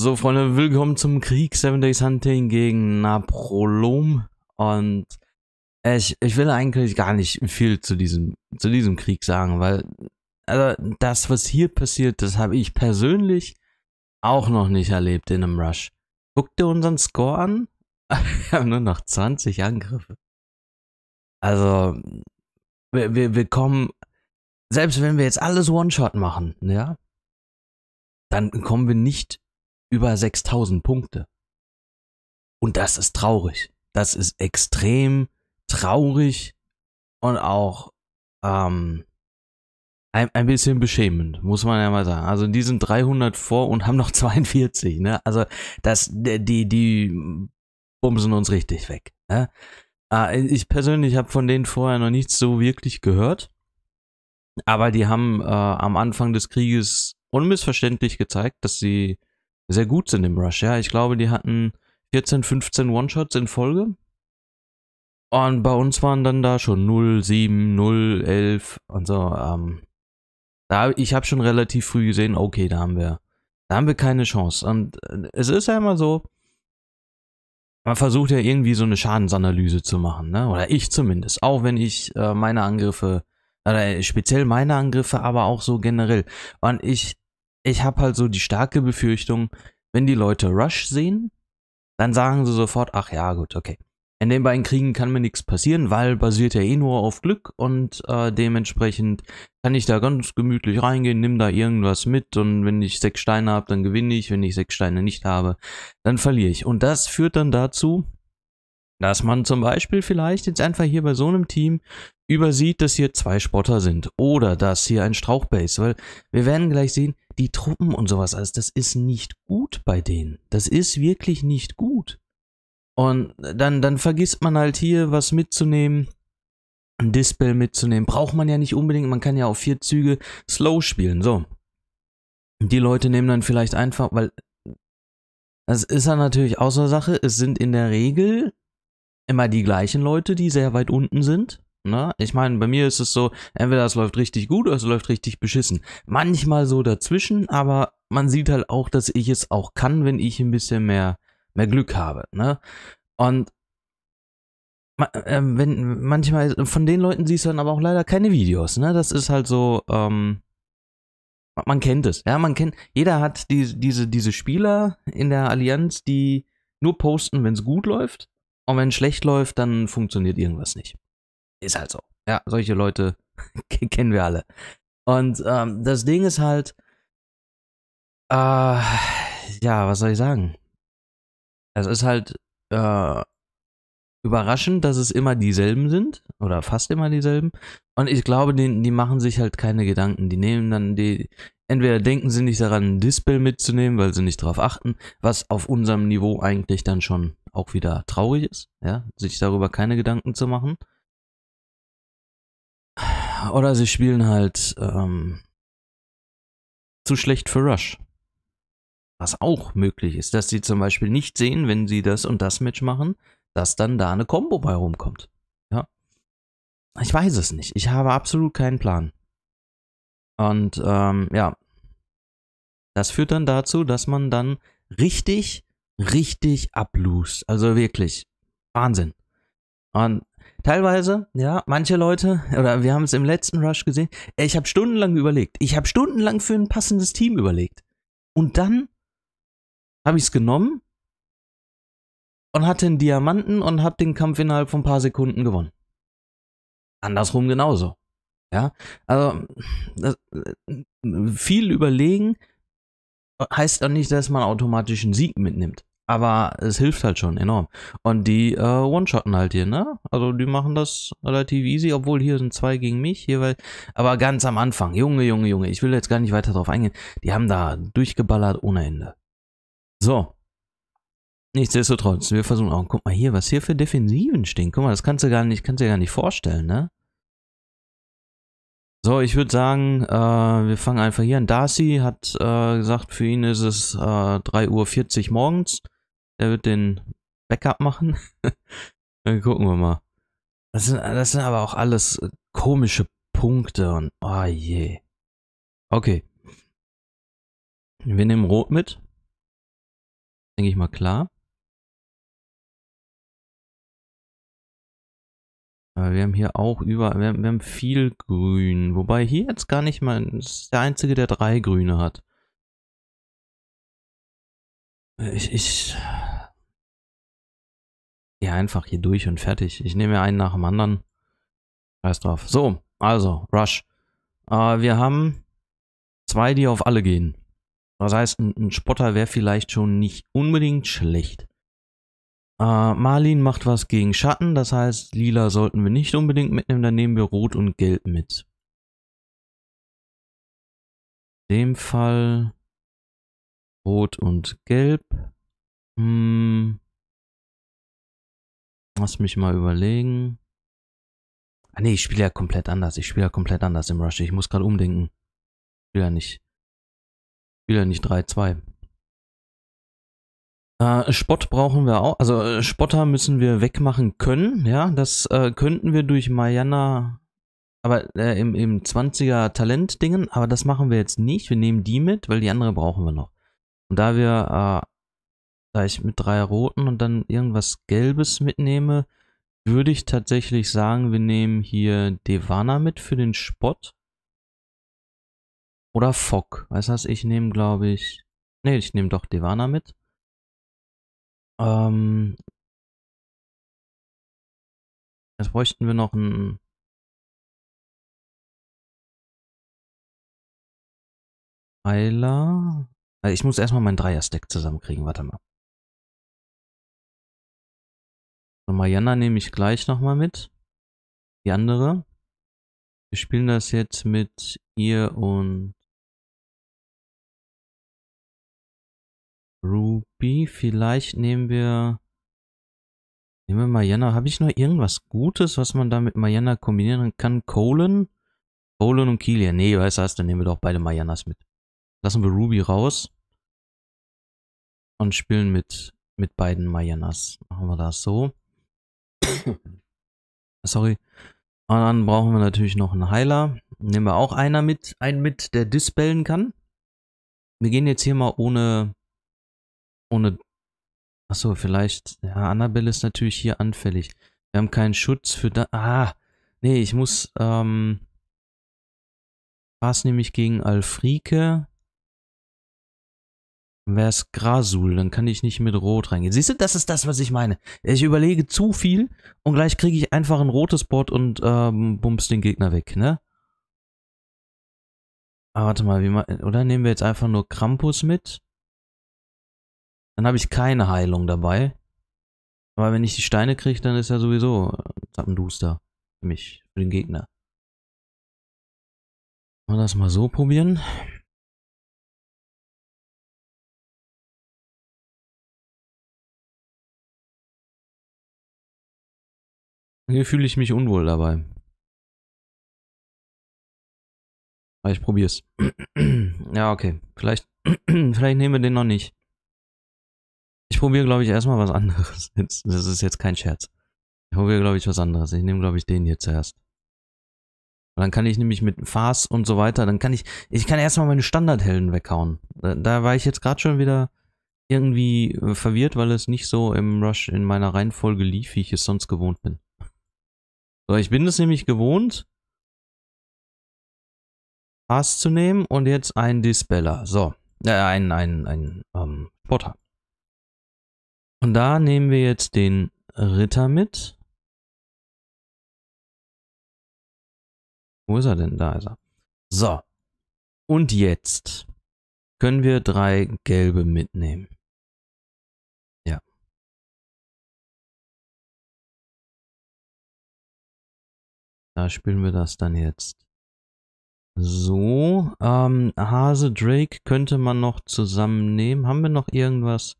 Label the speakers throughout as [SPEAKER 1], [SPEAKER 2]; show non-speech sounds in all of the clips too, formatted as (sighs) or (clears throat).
[SPEAKER 1] So, Freunde, willkommen zum Krieg Seven Days Hunting gegen Naprolom. Und ich, ich will eigentlich gar nicht viel zu diesem, zu diesem Krieg sagen, weil also das, was hier passiert, das habe ich persönlich auch noch nicht erlebt in einem Rush. Guck dir unseren Score an. (laughs) Wir haben nur noch 20 Angriffe. Also, wir, wir, wir kommen, selbst wenn wir jetzt alles One-Shot machen, ja, dann kommen wir nicht über 6000 Punkte. Und das ist traurig. Das ist extrem traurig und auch ähm, ein, ein bisschen beschämend, muss man ja mal sagen. Also die sind 300 vor und haben noch 42. (laughs) Ne? Also das, die, die bumsen uns richtig weg. Ne? Ah, ich persönlich habe von denen vorher noch nichts so wirklich gehört. Aber die haben äh, am Anfang des Krieges unmissverständlich gezeigt, dass sie sehr gut sind im Rush, ja. Ich glaube, die hatten 14, 15 One-Shots in Folge. Und bei uns waren dann da schon 0, 7, 0, 11 und so. Ähm, da, ich habe schon relativ früh gesehen, okay, da haben wir, da haben wir keine Chance. Und äh, es ist ja immer so, man versucht ja irgendwie so eine Schadensanalyse zu machen, ne? Oder ich zumindest. Auch wenn ich äh, meine Angriffe, oder äh, speziell meine Angriffe, aber auch so generell. Und ich ich habe halt so die starke Befürchtung, wenn die Leute Rush sehen, dann sagen sie sofort, ach ja, gut, okay. In den beiden Kriegen kann mir nichts passieren, weil basiert ja eh nur auf Glück und äh, dementsprechend kann ich da ganz gemütlich reingehen, nimm da irgendwas mit und wenn ich sechs Steine habe, dann gewinne ich, wenn ich sechs Steine nicht habe, dann verliere ich. Und das führt dann dazu, dass man zum Beispiel vielleicht jetzt einfach hier bei so einem Team übersieht, dass hier zwei Spotter sind oder dass hier ein Strauchbase, weil wir werden gleich sehen, die Truppen und sowas alles, das ist nicht gut bei denen. Das ist wirklich nicht gut. Und dann, dann vergisst man halt hier was mitzunehmen, ein Dispel mitzunehmen. Braucht man ja nicht unbedingt, man kann ja auf vier Züge slow spielen. So. Die Leute nehmen dann vielleicht einfach, weil das ist dann natürlich außer Sache, es sind in der Regel immer die gleichen Leute, die sehr weit unten sind. Ne? Ich meine, bei mir ist es so, entweder es läuft richtig gut oder es läuft richtig beschissen. Manchmal so dazwischen, aber man sieht halt auch, dass ich es auch kann, wenn ich ein bisschen mehr, mehr Glück habe. Ne? Und äh, wenn manchmal, von den Leuten siehst du dann aber auch leider keine Videos. Ne? Das ist halt so, ähm, man kennt es. Ja, man kennt, jeder hat die, diese, diese Spieler in der Allianz, die nur posten, wenn es gut läuft. Und wenn es schlecht läuft, dann funktioniert irgendwas nicht. Ist halt so. Ja, solche Leute (laughs) kennen wir alle. Und ähm, das Ding ist halt, äh, ja, was soll ich sagen? Es ist halt äh, überraschend, dass es immer dieselben sind oder fast immer dieselben. Und ich glaube, die, die machen sich halt keine Gedanken. Die nehmen dann die, entweder denken sie nicht daran, ein Display mitzunehmen, weil sie nicht darauf achten, was auf unserem Niveau eigentlich dann schon auch wieder traurig ist, ja, sich darüber keine Gedanken zu machen. Oder sie spielen halt ähm, zu schlecht für Rush. Was auch möglich ist, dass sie zum Beispiel nicht sehen, wenn sie das und das Match machen, dass dann da eine Combo bei rumkommt. Ja. Ich weiß es nicht. Ich habe absolut keinen Plan. Und ähm, ja. Das führt dann dazu, dass man dann richtig, richtig ablust. Also wirklich. Wahnsinn. Und Teilweise, ja, manche Leute, oder wir haben es im letzten Rush gesehen, ich habe stundenlang überlegt. Ich habe stundenlang für ein passendes Team überlegt. Und dann habe ich es genommen und hatte einen Diamanten und habe den Kampf innerhalb von ein paar Sekunden gewonnen. Andersrum genauso. Ja, also das, äh, viel überlegen heißt auch nicht, dass man automatisch einen Sieg mitnimmt. Aber es hilft halt schon enorm. Und die äh, One-Shotten halt hier, ne? Also die machen das relativ easy, obwohl hier sind zwei gegen mich, jeweils. Aber ganz am Anfang, Junge, Junge, Junge, ich will jetzt gar nicht weiter drauf eingehen. Die haben da durchgeballert ohne Ende. So. Nichtsdestotrotz, wir versuchen auch, guck mal hier, was hier für Defensiven stehen. Guck mal, das kannst du gar nicht, kannst du dir gar nicht vorstellen, ne? So, ich würde sagen, äh, wir fangen einfach hier an. Darcy hat äh, gesagt, für ihn ist es äh, 3.40 Uhr morgens. Der wird den Backup machen. (laughs) Dann gucken wir mal. Das sind, das sind aber auch alles äh, komische Punkte und oh je. Okay. Wir nehmen Rot mit. Denke
[SPEAKER 2] ich mal klar.
[SPEAKER 1] Aber wir haben hier auch über, wir haben, wir haben viel Grün. Wobei hier jetzt gar nicht mal, das ist der einzige, der drei Grüne hat. Ich, ich Geh einfach hier durch und fertig. Ich nehme mir einen nach dem anderen. Scheiß drauf. So, also, Rush. Äh, wir haben zwei, die auf alle gehen. Das heißt, ein, ein Spotter wäre vielleicht schon nicht unbedingt schlecht. Äh, Marlin macht was gegen Schatten, das heißt, lila sollten wir nicht unbedingt mitnehmen, dann nehmen wir rot und gelb mit.
[SPEAKER 2] In dem Fall rot und gelb. Hm.
[SPEAKER 1] Lass mich mal überlegen. Ah nee, ich spiele ja komplett anders. Ich spiele ja komplett anders im Rush. Ich muss gerade umdenken. Ich spiele ja nicht. Ich spiele ja nicht 3-2. Äh, Spott brauchen wir auch. Also äh, Spotter müssen wir wegmachen können. Ja, das äh, könnten wir durch Mariana, aber äh, im, im 20er Talent-Dingen. Aber das machen wir jetzt nicht. Wir nehmen die mit, weil die andere brauchen wir noch. Und da wir äh, da ich mit drei roten und dann irgendwas Gelbes mitnehme, würde ich tatsächlich sagen, wir nehmen hier Devana mit für den Spot. Oder Fock. Weißt du was? ich nehme, glaube ich... Ne, ich nehme doch Devana mit.
[SPEAKER 2] Ähm... Jetzt bräuchten wir noch einen...
[SPEAKER 1] Heiler. Also äh, ich muss erstmal meinen Dreier-Stack zusammenkriegen. Warte mal. So, Mariana nehme ich gleich nochmal mit. Die andere. Wir spielen das jetzt mit ihr und
[SPEAKER 2] Ruby.
[SPEAKER 1] Vielleicht nehmen wir... Nehmen wir Mariana. Habe ich noch irgendwas Gutes, was man da mit Mariana kombinieren kann? Colon? Colon und Kilian. Nee, weißt du was, dann nehmen wir doch beide Marianas mit. Lassen wir Ruby raus. Und spielen mit, mit beiden Marianas. Machen wir das so. (coughs) Sorry. Und dann brauchen wir natürlich noch einen Heiler. Nehmen wir auch einer mit, einen mit, der dispellen kann. Wir gehen jetzt hier mal ohne, ohne, achso, vielleicht, ja, Annabelle ist natürlich hier anfällig. Wir haben keinen Schutz für da, ah, nee, ich muss, ähm, es nämlich gegen Alfrike wäre es Grasul, dann kann ich nicht mit Rot reingehen. Siehst du, das ist das, was ich meine. Ich überlege zu viel und gleich kriege ich einfach ein rotes Board und ähm, bumps den Gegner weg, ne? Aber ah, warte mal, wie man, oder nehmen wir jetzt einfach nur Krampus mit? Dann habe ich keine Heilung dabei. Aber wenn ich die Steine kriege, dann ist ja sowieso äh, Zappenduster für mich, für den Gegner. Mal das mal so probieren.
[SPEAKER 2] Hier fühle ich mich unwohl dabei. Aber ah, ich probier's. (clears throat)
[SPEAKER 1] ja, okay. Vielleicht, (clears throat) vielleicht nehmen wir den noch nicht. Ich probiere, glaube ich, erstmal was anderes. (laughs) Jetzt, das ist jetzt kein Scherz. Ich probiere, glaube ich, was anderes. Ich nehme, glaube ich, den hier zuerst. Und dann kann ich nämlich mit Farce und so weiter, dann kann ich, ich kann erstmal meine Standardhelden weghauen. Da, da war ich jetzt gerade schon wieder irgendwie äh, verwirrt, weil es nicht so im Rush in meiner Reihenfolge lief, wie ich es sonst gewohnt bin. So, ich bin es nämlich gewohnt, Pass zu nehmen und jetzt ein Dispeller. So, äh, ein, ein, ein, ähm, Potter. Und da nehmen wir jetzt den Ritter mit.
[SPEAKER 2] Wo ist er denn? Da ist er. So. Und jetzt können wir drei gelbe mitnehmen.
[SPEAKER 1] Da spielen wir das dann jetzt. So, ähm, Hase Drake könnte man noch zusammennehmen. Haben wir noch irgendwas?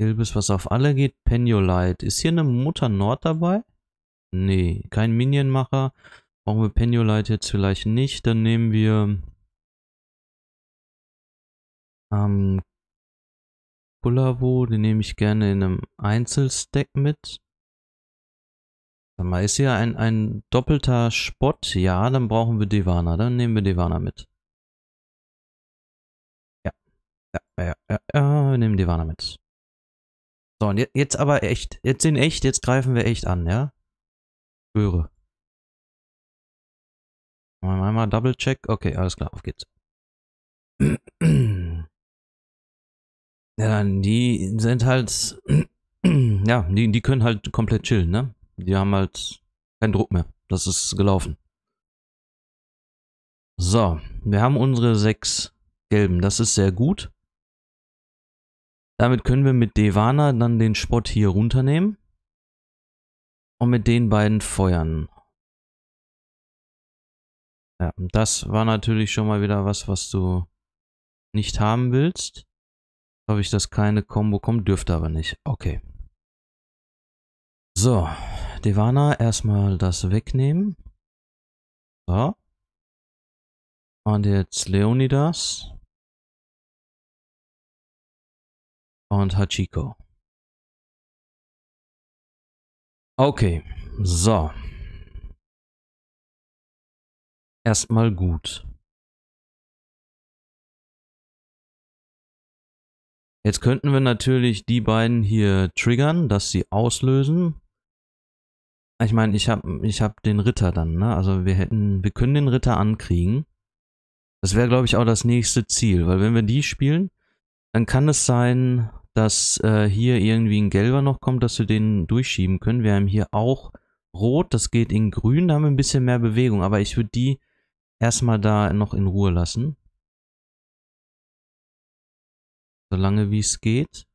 [SPEAKER 1] Ilbis, was auf alle geht? Penulite. Ist hier eine Mutter Nord dabei? Nee, kein Minionmacher. Brauchen wir Penulite jetzt vielleicht nicht. Dann nehmen wir ähm, Kulavo. Den nehme ich gerne in einem Einzelstack mit mal, ist hier ein, ein doppelter Spot? Ja, dann brauchen wir Devana. Dann nehmen wir Devana mit. Ja. Ja, ja, ja, ja wir nehmen Devana mit. So, und jetzt, aber echt. Jetzt sind echt, jetzt greifen wir echt an, ja? Schwöre. Einmal Double Check. Okay, alles klar, auf geht's. (clears throat)
[SPEAKER 2] ja,
[SPEAKER 1] dann, die sind halt. (clears throat) ja, die, die können halt komplett chillen, ne? Die haben halt keinen Druck mehr. Das ist gelaufen. So, wir haben unsere sechs gelben. Das ist sehr gut. Damit können wir mit Devana dann den Spot hier runternehmen. Und mit den beiden feuern. Ja, das war natürlich schon mal wieder was, was du nicht haben willst. Hoffe ich, dass keine Combo kommt, dürfte aber nicht. Okay. So, Devana erstmal
[SPEAKER 2] das wegnehmen. So. Und jetzt Leonidas. Und Hachiko. Okay, so. Erstmal gut. Jetzt könnten wir natürlich die
[SPEAKER 1] beiden hier triggern, dass sie auslösen. Ich meine, ich habe ich hab den Ritter dann, ne? Also wir hätten, wir können den Ritter ankriegen. Das wäre, glaube ich, auch das nächste Ziel, weil wenn wir die spielen, dann kann es sein, dass äh, hier irgendwie ein gelber noch kommt, dass wir den durchschieben können. Wir haben hier auch rot, das geht in grün, da haben wir ein bisschen mehr Bewegung, aber ich würde die erstmal da noch in Ruhe lassen. Solange wie es geht.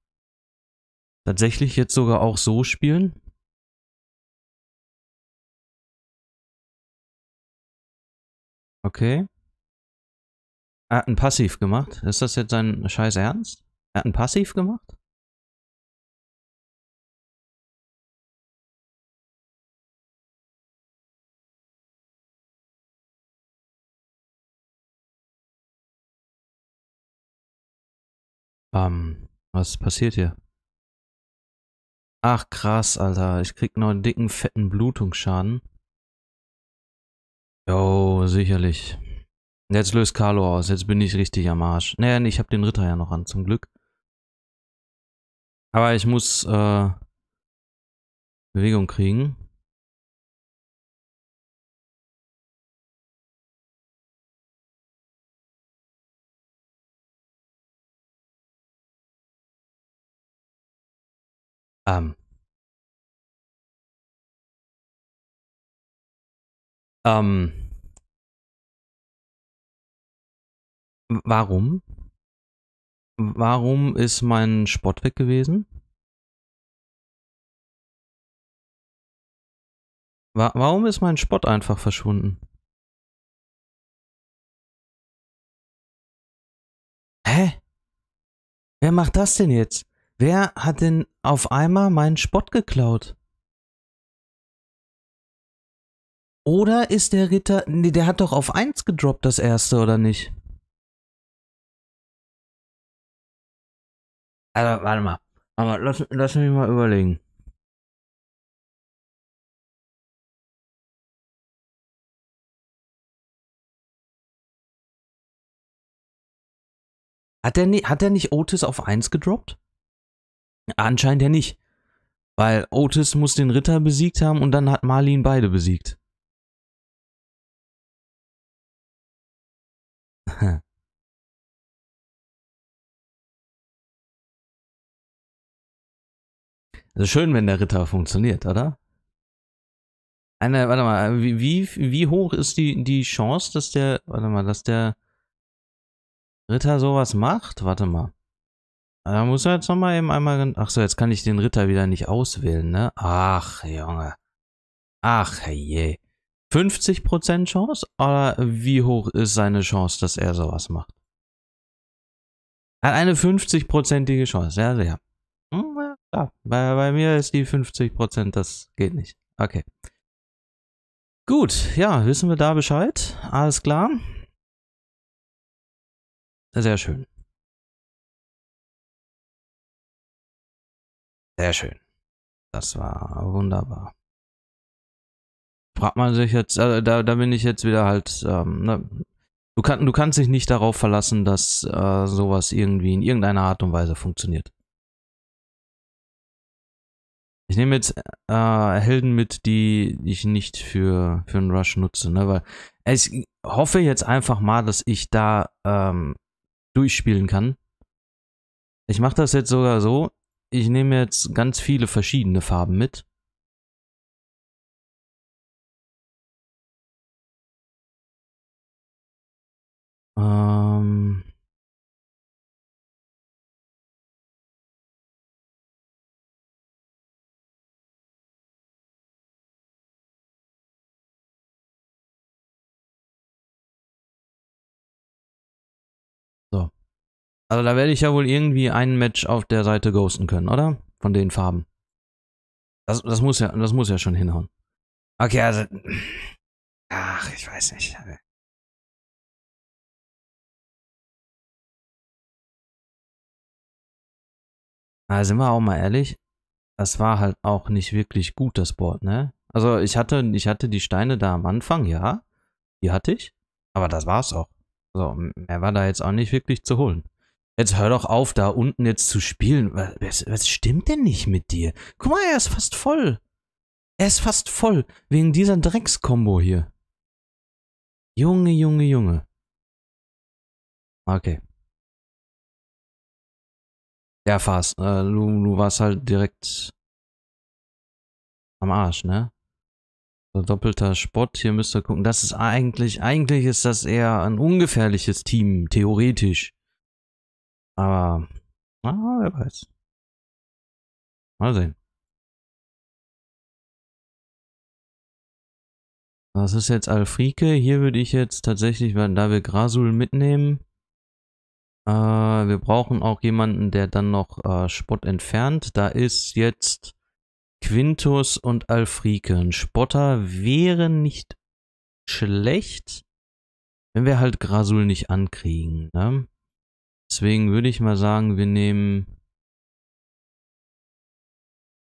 [SPEAKER 2] Tatsächlich jetzt sogar auch so spielen. Okay. Er hat ein Passiv gemacht. Ist das jetzt sein scheiß Ernst? Er hat ein Passiv gemacht? Ähm, was passiert hier?
[SPEAKER 1] Ach krass, Alter. Ich krieg noch einen dicken, fetten Blutungsschaden. Oh, sicherlich. Jetzt löst Carlo aus. Jetzt bin ich richtig am Arsch. Naja, ich habe den Ritter ja noch an, zum Glück. Aber ich muss äh, Bewegung kriegen.
[SPEAKER 2] Ähm. Ähm, warum? Warum ist mein Sport weg gewesen? Wa warum ist mein Sport einfach verschwunden? Hä? Wer macht das denn jetzt? Wer
[SPEAKER 1] hat denn auf einmal meinen Spott geklaut? Oder ist der Ritter. Nee, der hat doch auf 1 gedroppt, das erste, oder nicht?
[SPEAKER 2] Also, warte mal. Aber lass, lass mich mal überlegen.
[SPEAKER 1] Hat der, nicht, hat er nicht Otis auf 1 gedroppt? Anscheinend ja nicht. Weil Otis muss den Ritter besiegt haben und dann hat Marlin beide besiegt. Also schön, wenn der Ritter funktioniert, oder? Eine, warte mal, wie, wie, hoch ist die, die Chance, dass der, warte mal, dass der Ritter sowas macht? Warte mal. Da muss er jetzt nochmal eben einmal, ach so, jetzt kann ich den Ritter wieder nicht auswählen, ne? Ach, Junge. Ach, je. 50% Chance? Oder wie hoch ist seine Chance, dass er sowas macht? Hat eine 50%ige Chance, ja, ja. Ah, bei, bei mir ist die 50%, das geht nicht. Okay. Gut, ja, wissen wir da Bescheid. Alles klar. Sehr schön. Sehr schön. Das war wunderbar. Fragt man sich jetzt, also da, da bin ich jetzt wieder halt, ähm, ne, du, kann, du kannst dich nicht darauf verlassen, dass äh, sowas irgendwie in irgendeiner Art und Weise funktioniert. Ich nehme jetzt äh, Helden mit, die ich nicht für, für einen Rush nutze, ne? Weil ich hoffe jetzt einfach mal, dass ich da ähm, durchspielen kann. Ich mache das jetzt sogar so. Ich nehme jetzt ganz viele verschiedene Farben mit.
[SPEAKER 2] Ähm
[SPEAKER 1] Also da werde ich ja wohl irgendwie ein Match auf der Seite ghosten können, oder? Von den Farben. Das, das, muss, ja, das muss ja schon hinhauen. Okay, also...
[SPEAKER 2] Ach, ich weiß nicht. Also sind wir auch
[SPEAKER 1] mal ehrlich, das war halt auch nicht wirklich gut, das Board, ne? Also ich hatte, ich hatte die Steine da am Anfang, ja. Die hatte ich. Aber das war's auch. So, mehr war da jetzt auch nicht wirklich zu holen. Jetzt hör doch auf, da unten jetzt zu spielen. Was, was, stimmt denn nicht mit dir? Guck mal, er ist fast voll. Er ist fast voll. Wegen dieser Dreckskombo hier. Junge, Junge, Junge.
[SPEAKER 2] Okay. Ja, fast. Äh, du, du
[SPEAKER 1] warst halt direkt am Arsch, ne? So, doppelter Spott. Hier müsst ihr gucken. Das ist eigentlich, eigentlich ist das eher ein ungefährliches Team, theoretisch. Aber, ah, wer weiß. Mal sehen. Das ist jetzt Alfrike. Hier würde ich jetzt tatsächlich da wir Grasul mitnehmen. Äh, wir brauchen auch jemanden, der dann noch äh, Spott entfernt. Da ist jetzt Quintus und Alfrike. Ein Spotter wäre nicht schlecht, wenn wir halt Grasul nicht ankriegen. Ne? Deswegen würde ich mal sagen, wir nehmen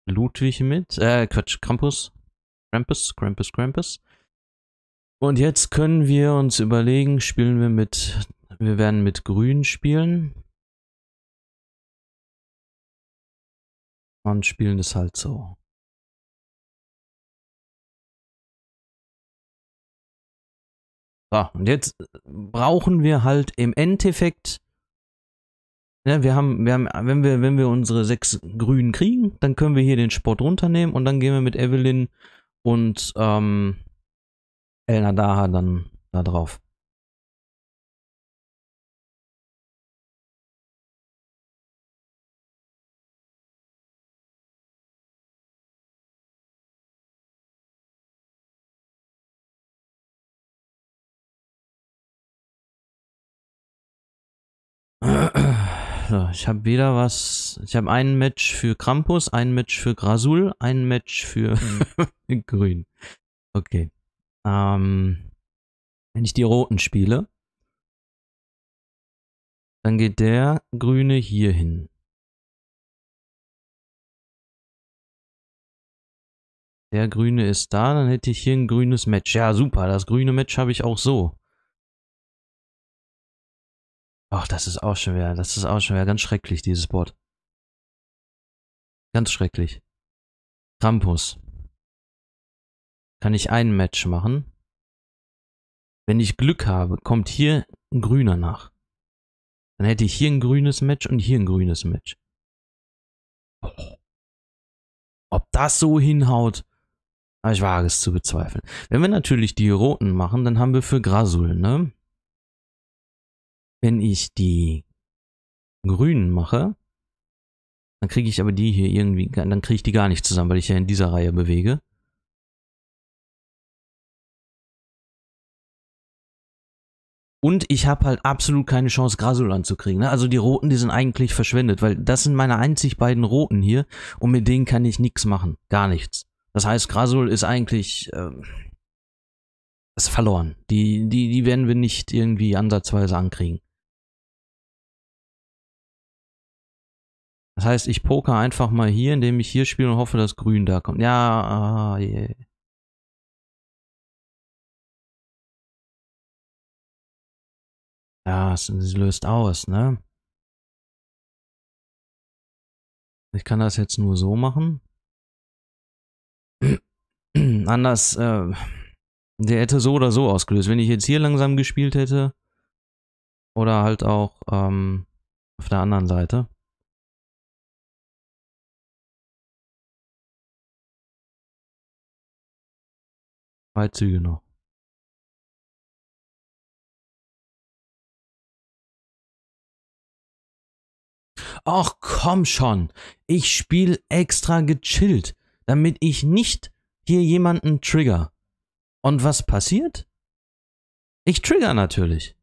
[SPEAKER 1] Ludwig mit. Äh, Quatsch, Krampus. Krampus, Krampus, Krampus. Und jetzt können wir uns überlegen, spielen wir mit, wir werden mit Grün spielen.
[SPEAKER 2] Und spielen es halt so. So, und jetzt brauchen
[SPEAKER 1] wir halt im Endeffekt ja, ne, wir haben, wir haben, wenn wir, wenn wir unsere sechs Grünen kriegen, dann können wir hier den Sport runternehmen und dann gehen wir mit Evelyn und ähm, Elna Daha dann da drauf. So, ich habe wieder was. Ich habe ein Match für Krampus, ein Match für Grasul, ein Match für mhm. (laughs) Grün. Okay. Ähm, wenn ich die Roten spiele,
[SPEAKER 2] dann geht der Grüne hier hin. Der Grüne ist da, dann hätte ich hier ein
[SPEAKER 1] grünes Match. Ja, super, das grüne Match habe ich auch so. Ach, das ist auch schon wieder, das ist auch schon wieder ganz schrecklich, dieses Board. Ganz schrecklich. Krampus. Kann ich ein Match machen? Wenn ich Glück habe, kommt hier ein grüner nach. Dann hätte ich hier ein grünes Match und hier ein grünes Match. Ob das so hinhaut, ich wage es zu bezweifeln. Wenn wir natürlich die roten machen, dann haben wir für Grasul, ne? Wenn ich die grünen mache, dann kriege ich aber die hier irgendwie, dann kriege ich die gar nicht zusammen, weil ich ja in dieser Reihe bewege. Und ich habe halt absolut keine Chance, Grasul anzukriegen. Ne? Also die Roten, die sind eigentlich verschwendet, weil das sind meine einzig beiden Roten hier und mit denen kann ich nichts machen. Gar nichts. Das heißt, Grasul ist eigentlich äh, ist verloren. Die, die, die werden wir nicht irgendwie ansatzweise ankriegen.
[SPEAKER 2] Das heißt, ich poker einfach mal hier, indem ich hier spiele und hoffe, dass grün da kommt. Ja, ah, yeah. Ja, es, löst aus, ne? Ich kann das
[SPEAKER 1] jetzt nur so machen. (clears throat) Anders, äh, der hätte so oder so ausgelöst. Wenn ich jetzt hier langsam gespielt hätte, oder halt auch ähm, auf der anderen Seite. Züge noch. Ach komm schon, ich spiele extra gechillt, damit ich nicht hier jemanden trigger. Und was passiert? Ich trigger natürlich.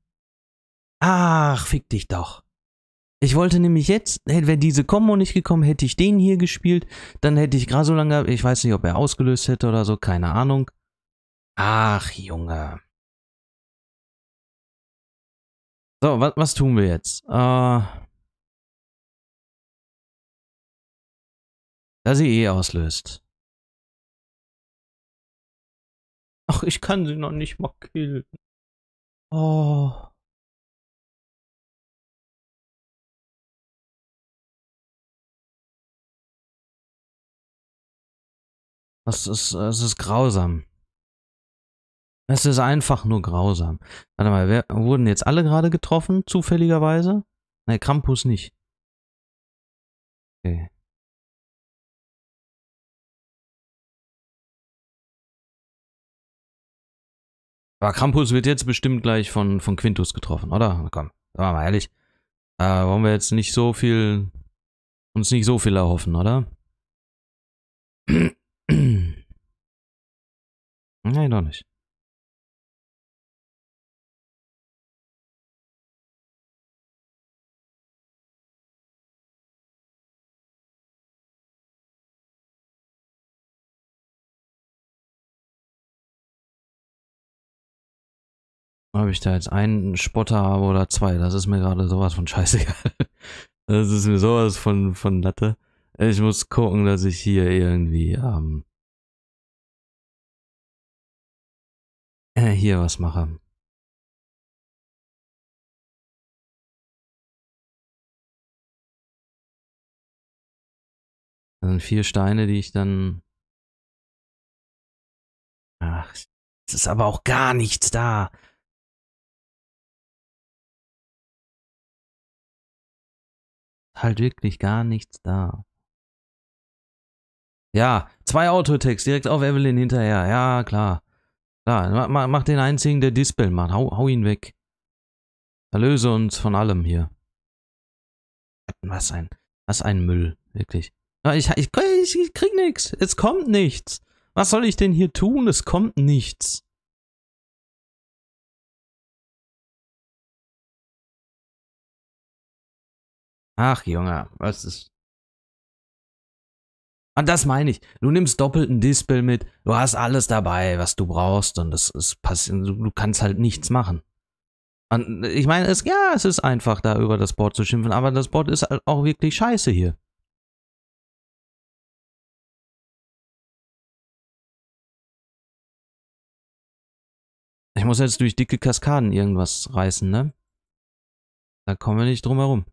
[SPEAKER 1] Ach, fick dich doch. Ich wollte nämlich jetzt, wäre diese Combo nicht gekommen, hätte ich den hier gespielt, dann hätte ich gerade so lange, ich weiß nicht, ob er ausgelöst hätte oder so, keine Ahnung. Ach, Junge. So, was,
[SPEAKER 2] was tun wir jetzt? Äh, da sie eh auslöst. Ach, ich kann sie noch nicht mal killen. Oh.
[SPEAKER 1] Das ist, das ist grausam. Es ist einfach nur grausam. Warte mal, wer, wurden jetzt alle gerade getroffen, zufälligerweise? Ne, Krampus nicht. Okay. Aber Krampus wird jetzt bestimmt gleich von, von Quintus getroffen, oder? Na komm, sagen wir mal ehrlich. Äh, wollen wir jetzt nicht so viel, uns nicht so viel erhoffen, oder?
[SPEAKER 2] (clears throat) Nein, doch nicht.
[SPEAKER 1] Ob ich da jetzt einen Spotter habe oder zwei, das ist mir gerade sowas von scheißegal. (laughs) Das ist mir sowas von, von Latte. Ich muss gucken, dass ich hier irgendwie ähm,
[SPEAKER 2] äh, hier was mache. Das sind vier Steine, die ich dann... Ach, es ist aber auch gar nichts da. halt wirklich gar nichts da.
[SPEAKER 1] Ja, zwei Autotext direkt auf Evelyn hinterher. Ja, klar. Klar, mach, mach den einzigen, der Dispel macht. Hau, hau ihn weg. Erlöse uns von allem hier. Was ein, was ein Müll, wirklich. Ich, ich, ich krieg nichts. Es kommt nichts. Was soll ich denn hier tun? Es kommt nichts. Ach, Junge, was ist... Und ah, das meine ich. Du nimmst doppelten Dispel mit, du hast alles dabei, was du brauchst und das ist passiert, du kannst halt nichts machen. Und ich meine, es, ja, es ist einfach, da über das Board zu schimpfen, aber das Board ist halt auch wirklich scheiße hier.
[SPEAKER 2] Ich muss jetzt durch dicke Kaskaden irgendwas reißen, ne? Da kommen wir nicht drum herum.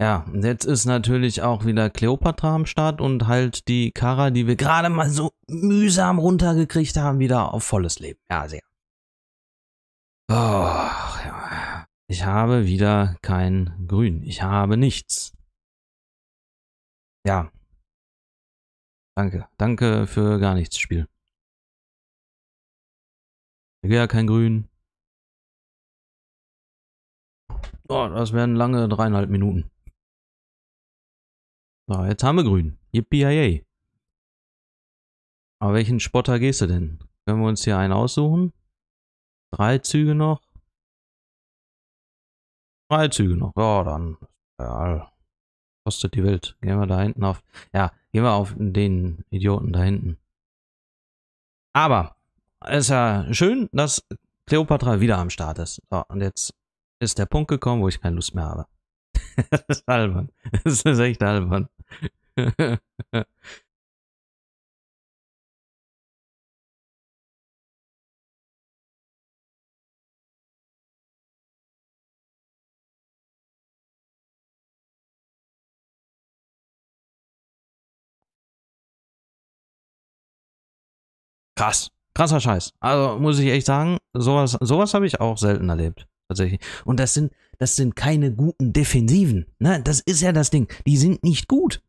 [SPEAKER 1] Ja, und jetzt ist natürlich auch wieder Cleopatra am Start und halt die Kara, die wir gerade mal so mühsam runtergekriegt haben, wieder auf volles Leben. Ja, sehr. Oh, ja. Ich habe wieder kein Grün. Ich habe nichts. Ja. Danke. Danke für gar nichts, Spiel.
[SPEAKER 2] Ja, kein Grün. Oh, das wären lange dreieinhalb Minuten.
[SPEAKER 1] So, jetzt haben wir grün. Yippie. Aber welchen Spotter gehst du denn? Können wir uns hier einen aussuchen? Drei Züge noch. Drei Züge noch. Ja, dann. Ja, kostet die Welt. Gehen wir da hinten auf. Ja, gehen wir auf den Idioten da hinten. Aber es ist ja schön, dass Cleopatra wieder am Start ist. So, und jetzt ist der Punkt gekommen, wo ich keine Lust mehr habe. (laughs) das ist albern. Das ist echt albern. Krass. Krasser Scheiß. Also muss ich echt sagen, sowas, sowas habe ich auch selten erlebt tatsächlich. Und das sind, das sind keine guten Defensiven. Ne? Das ist ja das Ding. Die sind nicht gut.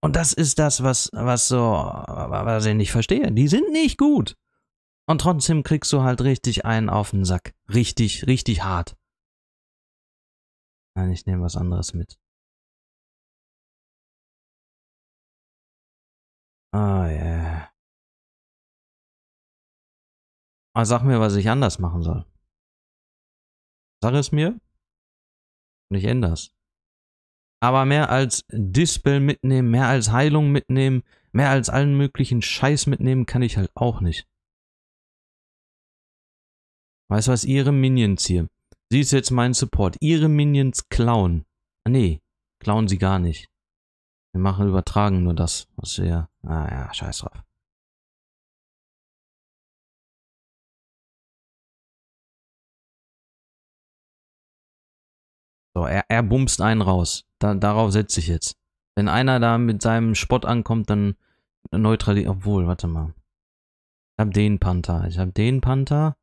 [SPEAKER 1] Und das ist das, was, was so, was ich nicht verstehe. Die sind nicht gut. Und trotzdem kriegst du halt richtig einen auf den Sack. Richtig, richtig hart. Nein, ich
[SPEAKER 2] nehme was anderes mit. Ah, oh, ja. Yeah. sag mir, was ich anders machen soll. Sag
[SPEAKER 1] es mir und ich ändere es. Aber mehr als Dispel mitnehmen, mehr als Heilung mitnehmen, mehr als allen möglichen Scheiß mitnehmen kann ich halt auch nicht. Weißt du was, ihre Minions hier. Sie ist jetzt mein Support. Ihre Minions klauen. Ah, nee, klauen sie gar nicht. Wir machen übertragen nur das, was wir... Ah ja, scheiß drauf. So, er, er bumst einen raus. Da, darauf setze ich jetzt. Wenn einer da mit seinem Spott ankommt, dann neutralisiert. Obwohl, warte mal. Ich habe den Panther. Ich habe den Panther.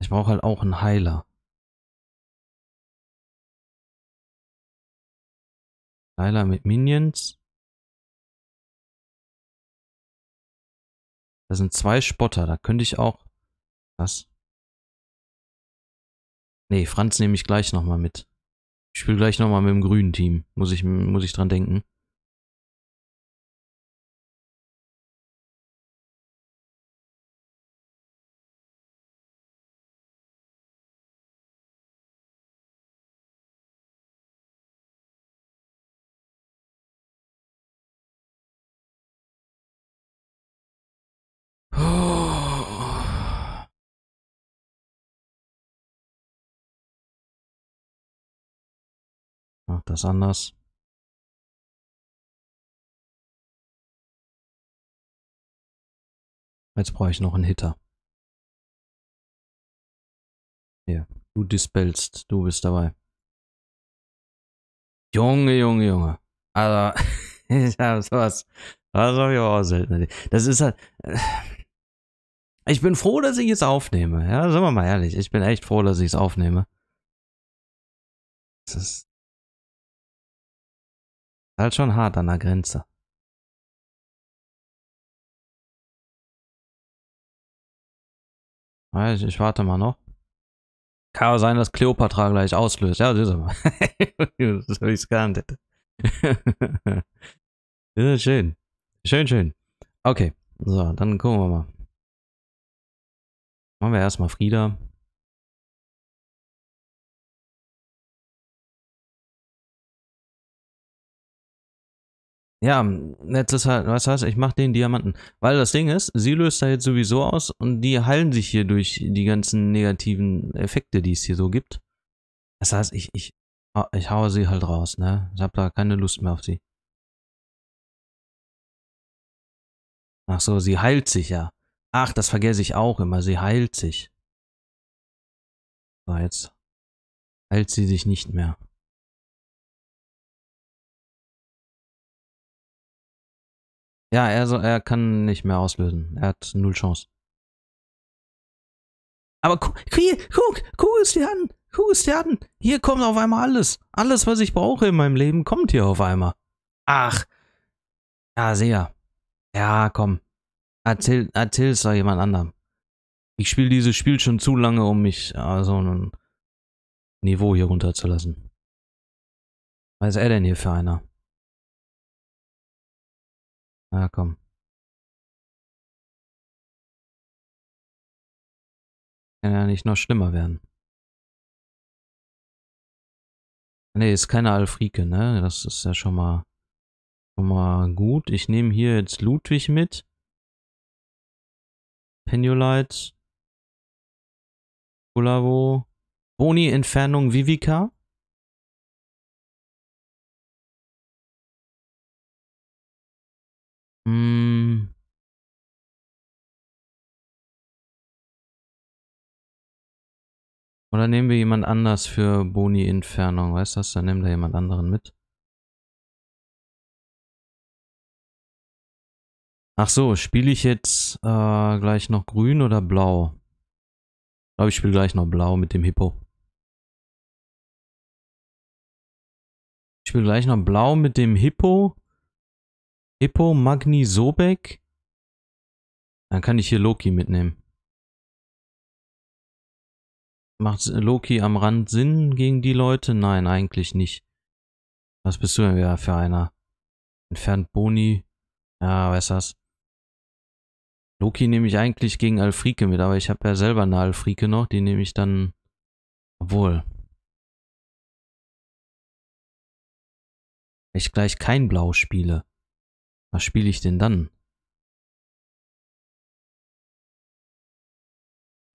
[SPEAKER 2] Ich brauche halt auch einen Heiler. Heiler mit Minions. Das sind zwei Spotter. Da könnte ich auch... Was? Nee, Franz nehme ich gleich nochmal mit. Ich spiele gleich nochmal mit dem grünen Team. Muss ich, muss ich dran denken. Mach das anders. Jetzt brauche ich noch einen Hitter.
[SPEAKER 1] Hier, du dispelst, du bist dabei. Junge, Junge, Junge. Also, (laughs) ich habe sowas. Das habe ich auch selten. Das ist halt. Äh, ich bin froh, dass ich es aufnehme. Ja, sind wir mal ehrlich. Ich bin echt froh, dass ich es aufnehme. Das ist,
[SPEAKER 2] halt schon hart an der Grenze. Ich, ich warte
[SPEAKER 1] mal noch. Kann auch sein, dass Cleopatra gleich auslöst. Ja, (laughs) das ist aber. das habe ich geahnt. ist (laughs) schön. Schön, schön. Okay. So, dann gucken wir mal. Machen wir erstmal Frieda. Ja, jetzt ist halt, was heißt, ich mach den Diamanten. Weil das Ding ist, sie löst da jetzt sowieso aus und die heilen sich hier durch die ganzen negativen Effekte, die es hier so gibt. Das heißt, ich, ich, ah, ich haue sie halt raus, ne? Ich hab da keine Lust mehr auf sie. Ach so, sie heilt sich ja. Ach, das vergesse ich auch immer. Sie heilt sich. So, jetzt heilt sie sich nicht mehr.
[SPEAKER 2] Ja, er, so, er
[SPEAKER 1] kann nicht mehr auslösen. Er hat null Chance. Aber guck, hier, guck, guck es dir an. Guck es dir an. Hier kommt auf einmal alles. Alles, was ich brauche in meinem Leben, kommt hier auf einmal. Ach. Ja, sehr. Ja, komm. Erzähl, erzähl's doch jemand anderem. Ich spiele dieses Spiel schon zu lange, um mich ja, äh, so ein Niveau hier runterzulassen.
[SPEAKER 2] Was ist er denn hier für einer? Na ah, komm. Kann ja
[SPEAKER 1] nicht noch schlimmer werden. Ne, ist keine Alfrike, ne? Das ist ja schon mal, schon mal gut. Ich nehme hier jetzt Ludwig mit. Penulite.
[SPEAKER 2] Colavo. Boni Entfernung Vivica. Hm. Oder nehmen wir jemand anders für Boni Entfernung, weißt du das? Dann nehmen wir jemand anderen mit.
[SPEAKER 1] Ach so, spiele ich jetzt äh, gleich noch grün oder blau? Ich glaube, ich spiele gleich noch blau mit dem Hippo. Ich spiele gleich noch blau mit dem Hippo. Hippo Magni Sobek. Dann kann ich hier Loki mitnehmen. Macht Loki am Rand Sinn gegen die Leute? Nein, eigentlich nicht. Was bist du denn wieder für einer? Entfernt Boni. Ja, weißt das. Loki nehme ich eigentlich gegen Alfrike mit, aber ich habe ja selber eine Alfrike noch, die nehme ich dann... Obwohl.
[SPEAKER 2] ich gleich kein Blau spiele. Was spiele ich denn dann?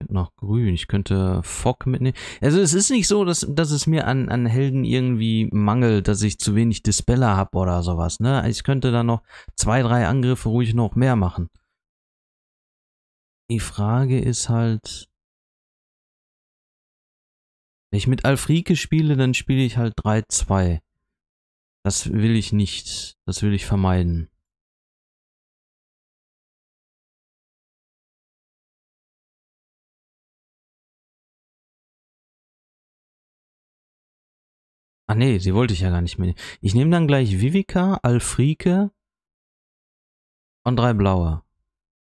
[SPEAKER 1] noch grün. Ich könnte Fock mitnehmen. Also es ist nicht so, dass, dass es mir an, an Helden irgendwie mangelt, dass ich zu wenig Dispeller habe oder sowas. Ne? Ich könnte da noch zwei, drei Angriffe ruhig noch mehr machen. Die Frage ist halt... Wenn ich mit Alfrike spiele, dann spiele ich halt 3-2. Das will ich nicht. Das will ich vermeiden.
[SPEAKER 2] Ah nee, sie wollte ich ja
[SPEAKER 1] gar nicht mehr. Ich nehme dann gleich Vivica, Alfrike und drei blaue.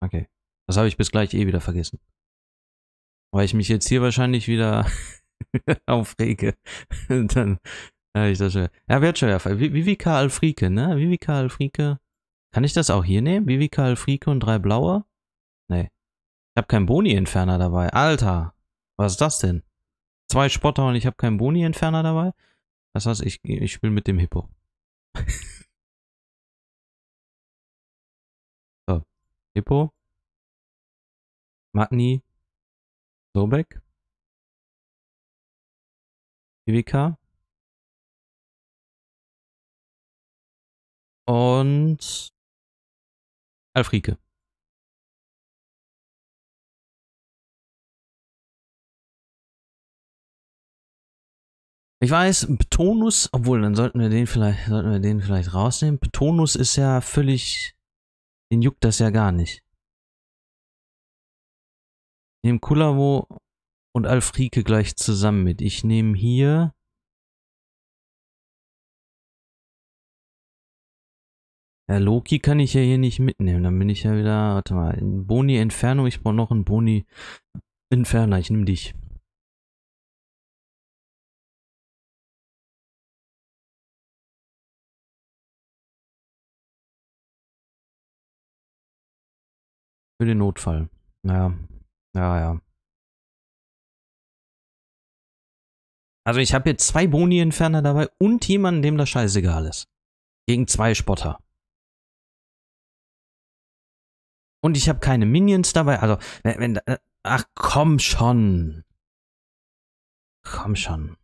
[SPEAKER 1] Okay. Das habe ich bis gleich eh wieder vergessen. Weil ich mich jetzt hier wahrscheinlich wieder (laughs) aufrege. (laughs) dann habe ich das schon. Ja, wird schon ja. Vivica Alfrike, ne? Vivica Alfrike. Kann ich das auch hier nehmen? Vivica Alfrike und drei blaue? Nee. Ich habe keinen Boni-Entferner dabei. Alter. Was ist das denn? Zwei Spotter und ich habe keinen Boni-Entferner dabei? Das heißt, ich, ich spiele mit dem Hippo. (laughs)
[SPEAKER 2] so. Hippo. Magni. Sobek. Ivika. Und Alfrike.
[SPEAKER 1] Ich weiß, Betonus, obwohl, dann sollten wir den vielleicht, sollten wir den vielleicht rausnehmen. Betonus ist ja völlig, den juckt das ja gar nicht. Ich nehme Kulavo
[SPEAKER 2] und Alfrike gleich zusammen mit. Ich nehme hier
[SPEAKER 1] Ja, Loki kann ich ja hier nicht mitnehmen. Dann bin ich ja wieder. Warte mal. in Boni Entfernung. Ich brauche noch einen Boni Entferner. Ich nehme
[SPEAKER 2] dich. Für den Notfall. Ja, ja, ja. Also ich habe jetzt zwei Boni-Entferner dabei und jemanden,
[SPEAKER 1] dem das scheißegal ist. Gegen zwei Spotter. Und ich habe keine Minions dabei. Also, wenn, wenn, äh, ach komm schon.
[SPEAKER 2] Komm schon.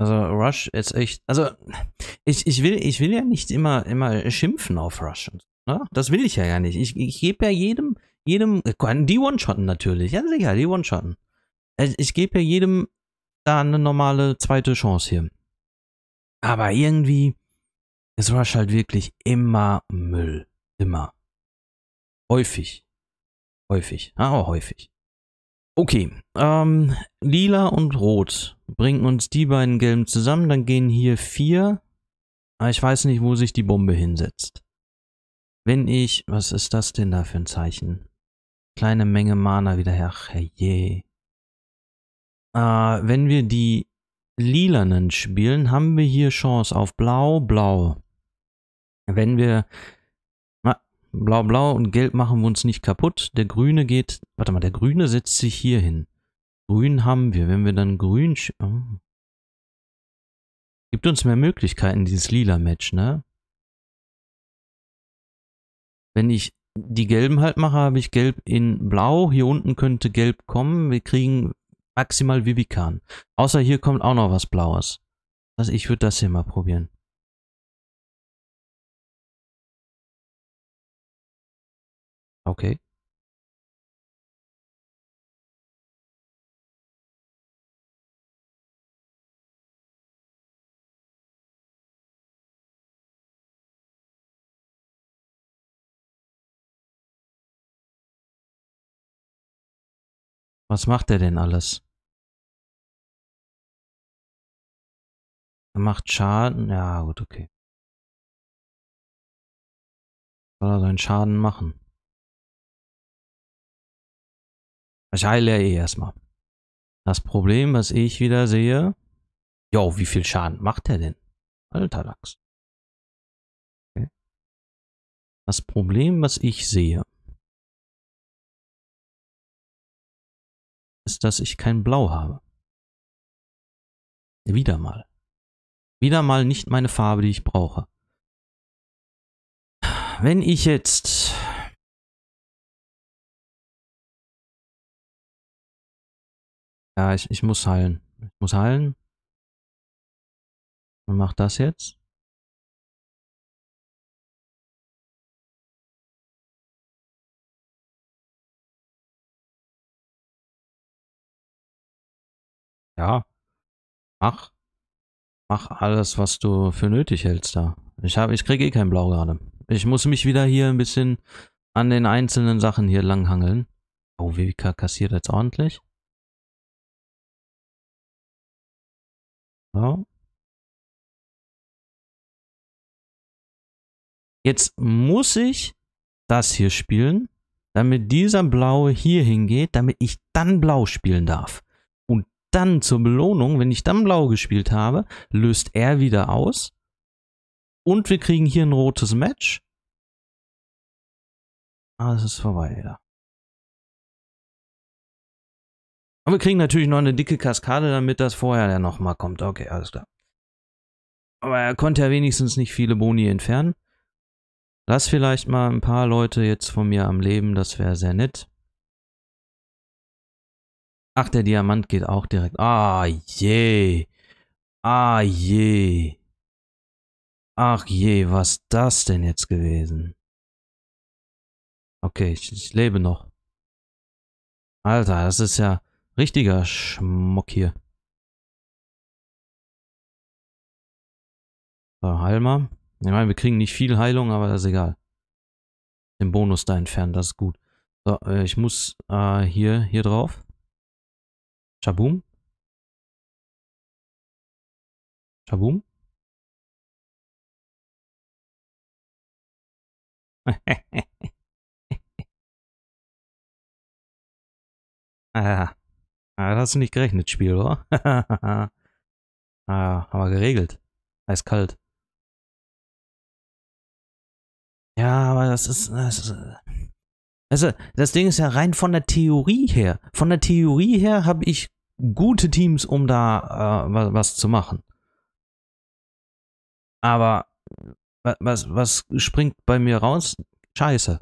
[SPEAKER 2] Also
[SPEAKER 1] Rush ist echt, also ich, ich, will, ich will ja nicht immer, immer schimpfen auf Rush. Ne? Das will ich ja gar nicht. Ich, ich gebe ja jedem, jedem, äh, die One-Shotten natürlich, ja sicher, die One-Shotten. Also ich gebe ja jedem da eine normale zweite Chance hier. Aber irgendwie ist Rush halt wirklich immer Müll. Immer. Häufig. Häufig. Aber häufig. Okay. Ähm, lila und rot bringen uns die beiden gelben zusammen, dann gehen hier vier. Aber ah, ich weiß nicht, wo sich die Bombe hinsetzt. Wenn ich, was ist das denn da für ein Zeichen? Kleine Menge Mana wieder her. Ach, herrje. Äh, wenn wir die lilanen spielen, haben wir hier Chance auf blau, blau. Wenn wir na, ah, blau, blau und gelb machen wir uns nicht kaputt. Der grüne geht, warte mal, der grüne setzt sich hier hin. Grün haben wir. Wenn wir dann grün... Oh. Gibt uns mehr Möglichkeiten, dieses lila Match, ne? Wenn ich die gelben halt mache, habe ich gelb in blau. Hier unten könnte gelb kommen. Wir kriegen maximal Vivikan. Außer hier kommt auch noch was blaues. Also ich würde das hier mal probieren.
[SPEAKER 2] Okay. Was macht er denn alles? Er macht Schaden. Ja, gut, okay.
[SPEAKER 1] Soll er seinen Schaden machen? Ich heile ja eh erstmal. Das Problem, was ich wieder sehe. Jo, wie viel Schaden macht er denn? Alter Lachs. Okay.
[SPEAKER 2] Das Problem, was ich sehe, ist, dass ich kein Blau habe. Wieder mal. Wieder mal nicht meine Farbe, die ich brauche. Wenn ich jetzt... Ja, ich, ich muss heilen. Ich muss heilen. Und mach das jetzt.
[SPEAKER 1] ja, mach. Mach alles, was du für nötig hältst da. Ich, habe, ich kriege eh kein Blau gerade. Ich muss mich wieder hier ein bisschen an den einzelnen Sachen hier langhangeln. Oh, WWK kassiert jetzt ordentlich. So.
[SPEAKER 2] Jetzt muss
[SPEAKER 1] ich das hier spielen, damit dieser blaue hier hingeht, damit ich dann blau spielen darf dann zur Belohnung, wenn ich dann blau gespielt habe, löst er wieder aus. Und wir kriegen hier ein rotes Match.
[SPEAKER 2] Ah, es ist vorbei ja.
[SPEAKER 1] Aber wir kriegen natürlich noch eine dicke Kaskade, damit das vorher dann nochmal kommt. Okay, alles klar. Aber er konnte ja wenigstens nicht viele Boni entfernen. Lass vielleicht mal ein paar Leute jetzt von mir am Leben, das wäre sehr nett. Ach, der Diamant geht auch direkt. Ah, je. Ah, je. Ach je, was das denn jetzt gewesen?
[SPEAKER 2] Okay, ich, ich lebe noch. Alter,
[SPEAKER 1] das ist ja richtiger Schmuck hier. So, Halma. Ich meine, wir kriegen nicht viel Heilung, aber das ist egal. Den Bonus da entfernen, das ist gut. So, äh, ich muss äh, hier, hier drauf.
[SPEAKER 2] Schaboom? Schaboom? (laughs) ah, ah das hast du nicht gerechnet, Spiel, oder? (laughs) ah, aber
[SPEAKER 1] geregelt. Eiskalt. Ja, aber das ist, das ist äh, also, das Ding ist ja rein von der Theorie her. Von der Theorie her habe ich gute Teams, um da äh, was, was, zu machen. Aber was, was springt bei mir raus? Scheiße.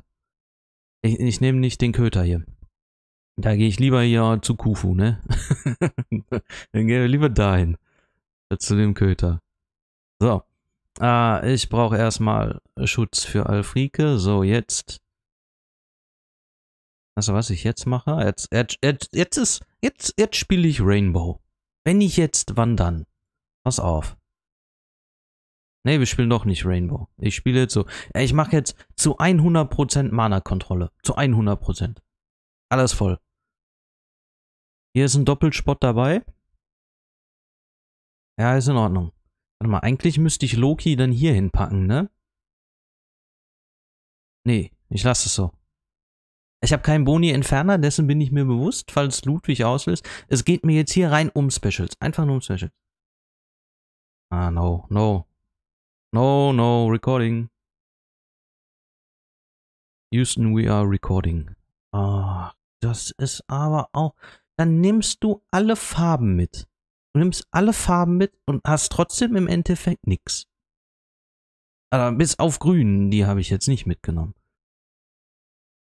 [SPEAKER 1] Ich, ich nehme nicht den Köter hier. Da gehe ich lieber hier zu Kufu, ne? (laughs) Dann gehe ich lieber dahin. Äh, zu dem Köter. So. Äh, ich brauche erstmal Schutz für Alfrike. So, jetzt also was ich jetzt mache? Jetzt, jetzt, jetzt, jetzt ist, jetzt, jetzt spiele ich Rainbow. Wenn ich jetzt, wann dann? Pass auf. Ne, wir spielen doch nicht Rainbow. Ich spiele jetzt so. Ich mache jetzt zu 100% Mana-Kontrolle. Zu 100%. Alles voll. Hier ist ein Doppelspot dabei. Ja, ist in Ordnung. Warte mal, eigentlich müsste ich Loki dann hier hinpacken, ne? Nee, ich lasse es so. Ich habe keinen Boni Entferner, dessen bin ich mir bewusst, falls Ludwig auslöst. Es geht mir jetzt hier rein um Specials. Einfach nur um Specials. Ah, no, no. No, no, recording. Houston, we are recording. Ah, das ist aber auch... Dann nimmst du alle Farben mit. Du nimmst alle Farben mit und hast trotzdem im Endeffekt nichts. Also ah, bis auf grün, die habe ich jetzt nicht mitgenommen.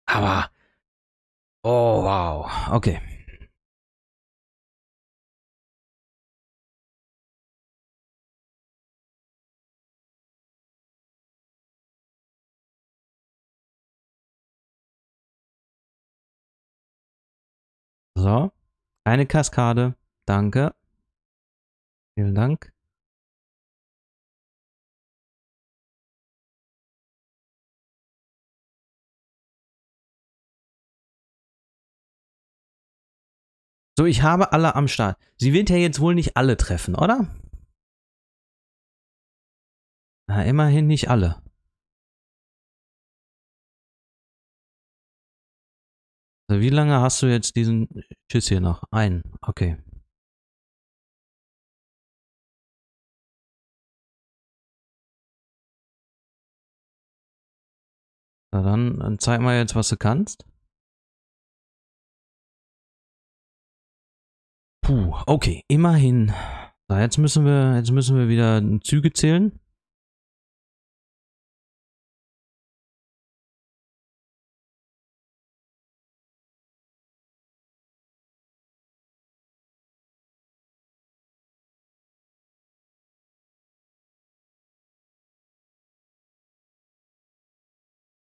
[SPEAKER 2] Aber Oh, wow. Okay. So. Eine Kaskade. Danke. Vielen Dank. So, ich habe alle am Start. Sie wird ja jetzt wohl nicht alle treffen, oder? Na, immerhin nicht alle. Also wie lange hast du jetzt diesen Schiss hier noch? Einen. Okay. Na dann, dann äh, zeig mal jetzt, was du kannst. Puh, okay, immerhin. So, jetzt müssen wir, jetzt müssen wir wieder Züge zählen.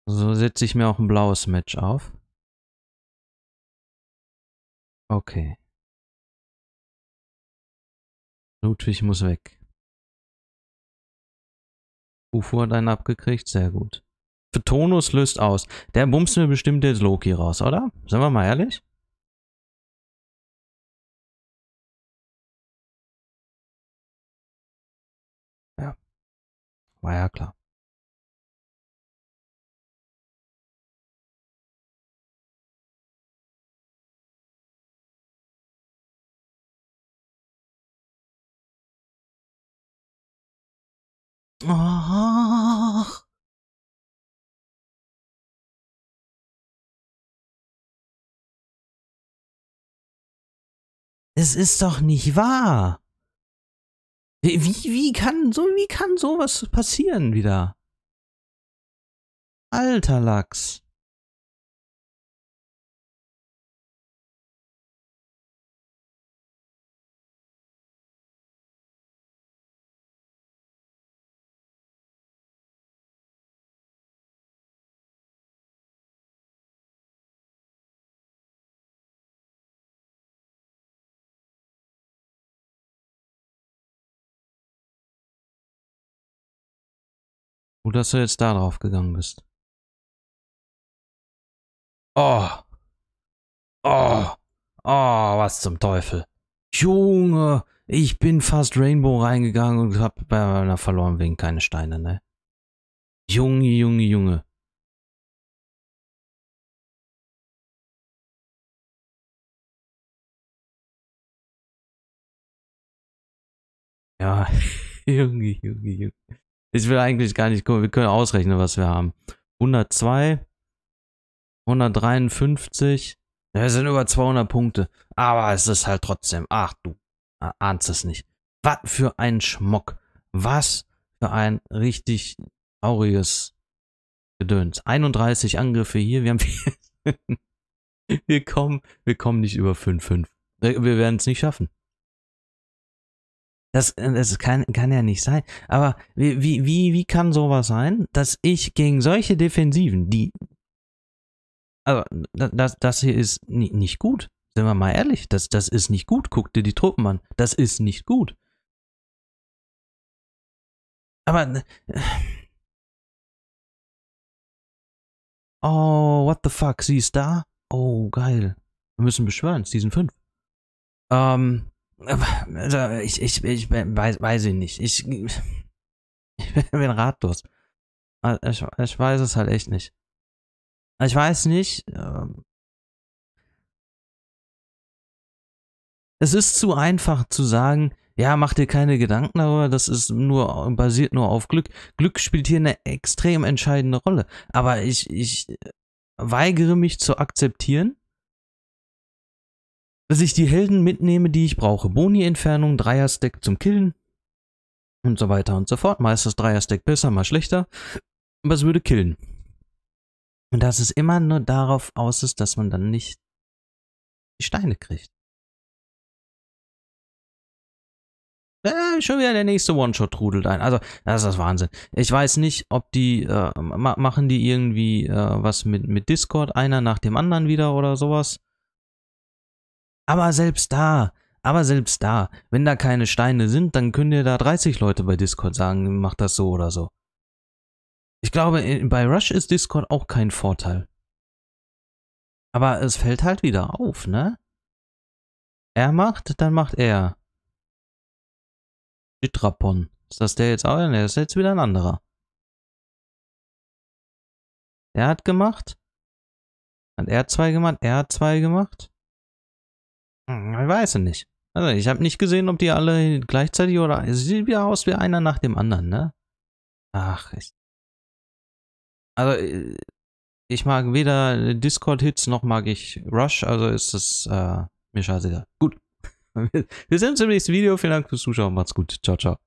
[SPEAKER 2] So setze ich mir auch ein blaues Match auf. Okay. Ludwig muss weg.
[SPEAKER 1] Ufo hat einen abgekriegt, sehr gut. Für Tonus löst aus. Der bumst mir bestimmt jetzt Loki raus, oder? Sind wir mal ehrlich?
[SPEAKER 2] Ja. War ja klar. Es ist doch nicht wahr. Wie, wie kann so, wie kann sowas passieren wieder? Alter Lachs. Gut, dass du jetzt da drauf gegangen bist.
[SPEAKER 1] Oh. Oh. Oh, was zum Teufel. Junge, ich bin fast Rainbow reingegangen und hab bei meiner verloren wegen keine Steine, ne? Junge, Junge, Junge.
[SPEAKER 2] Ja, (laughs)
[SPEAKER 1] Junge, Junge, Junge. Ich will eigentlich gar nicht, gucken. wir können ausrechnen, was wir haben. 102, 153, Wir sind über 200 Punkte. Aber es ist halt trotzdem, ach du, ahnst es nicht. Was für ein Schmock. Was für ein richtig trauriges Gedöns. 31 Angriffe hier, wir haben (laughs) wir kommen, wir kommen nicht über 5-5. Wir werden es nicht schaffen. Das, äh, das kann, kann ja nicht sein. Aber wie, wie, wie, kann sowas sein, dass ich gegen solche Defensiven, die. Also, das, das hier ist nicht gut. Sind wir mal ehrlich. Das, das ist nicht gut. Guck dir die Truppen an. Das ist nicht gut.
[SPEAKER 2] Aber. Äh, (sighs)
[SPEAKER 1] oh, what the fuck? Sie ist da? Oh, geil. Wir müssen beschwören. Season 5. Ähm, also, ich, ich, ich weiß, weiß ich nicht. Ich, ich (laughs) bin ratlos. Äh, ich, ich weiß es halt echt nicht. Ich weiß nicht. Ähm, es ist zu einfach zu sagen, ja, mach dir keine Gedanken darüber, das ist nur basiert nur auf Glück. Glück spielt hier eine extrem entscheidende Rolle. Aber ich, ich weigere mich zu akzeptieren, dass ich die Helden mitnehme, die ich brauche. Boni-Entfernung, Dreier-Stack zum Killen und so weiter und so fort. Mal ist das Dreier-Stack besser, mal schlechter, aber es würde killen. Und dass es immer nur darauf aus ist, dass man dann nicht die Steine kriegt. Äh, schon wieder der nächste One-Shot trudelt ein. Also, das ist das Wahnsinn. Ich weiß nicht, ob die, äh, ma machen die irgendwie äh, was mit, mit Discord, einer nach dem anderen wieder oder sowas. Aber selbst da, aber selbst da, wenn da keine Steine sind, dann können dir da 30 Leute bei Discord sagen, mach das so oder so. Ich glaube, bei Rush ist Discord auch kein Vorteil. Aber es fällt halt wieder auf, ne?
[SPEAKER 2] Er macht, dann macht er. Chitrapon. Ist das der jetzt auch? Ne, das ist jetzt wieder ein anderer. Er
[SPEAKER 1] hat gemacht. Hat er zwei gemacht? Er hat zwei gemacht. Hm, ich weiß es nicht. Also ich habe nicht gesehen, ob die alle gleichzeitig oder... Es sieht wieder aus wie einer nach dem anderen, ne? Ach, ich... Also, äh, ich mag weder Discord-Hits noch mag ich Rush, also ist es äh, mir scheißegal. Gut. (laughs) Wir sehen uns im nächsten Video. Vielen Dank fürs Zuschauen. Macht's gut. Ciao, ciao.